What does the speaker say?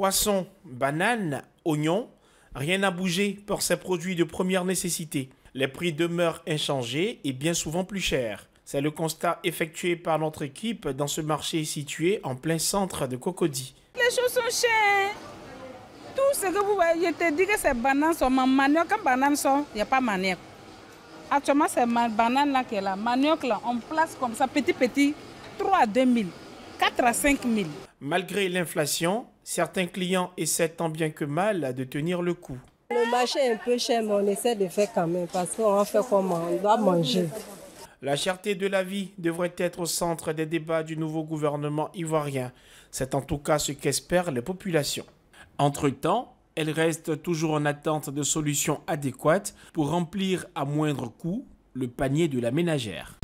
poisson, banane, oignon, rien n'a bougé pour ces produits de première nécessité. Les prix demeurent inchangés et bien souvent plus chers. C'est le constat effectué par notre équipe dans ce marché situé en plein centre de Cocody. Les choses sont chères. Tout ce que vous voyez, je te dis que ces bananes sont manioc. Quand bananes sont, il n'y a pas manioc. Actuellement, c'est banane là qui est là. Manioc là, on place comme ça, petit petit, 3 à 2 000, 4 à 5 000. Malgré l'inflation, Certains clients essaient tant bien que mal de tenir le coup. Le marché est un peu cher, mais on essaie de faire quand même parce qu'on fait comment On doit manger. La cherté de la vie devrait être au centre des débats du nouveau gouvernement ivoirien. C'est en tout cas ce qu'espèrent les populations. Entre-temps, elles restent toujours en attente de solutions adéquates pour remplir à moindre coût le panier de la ménagère.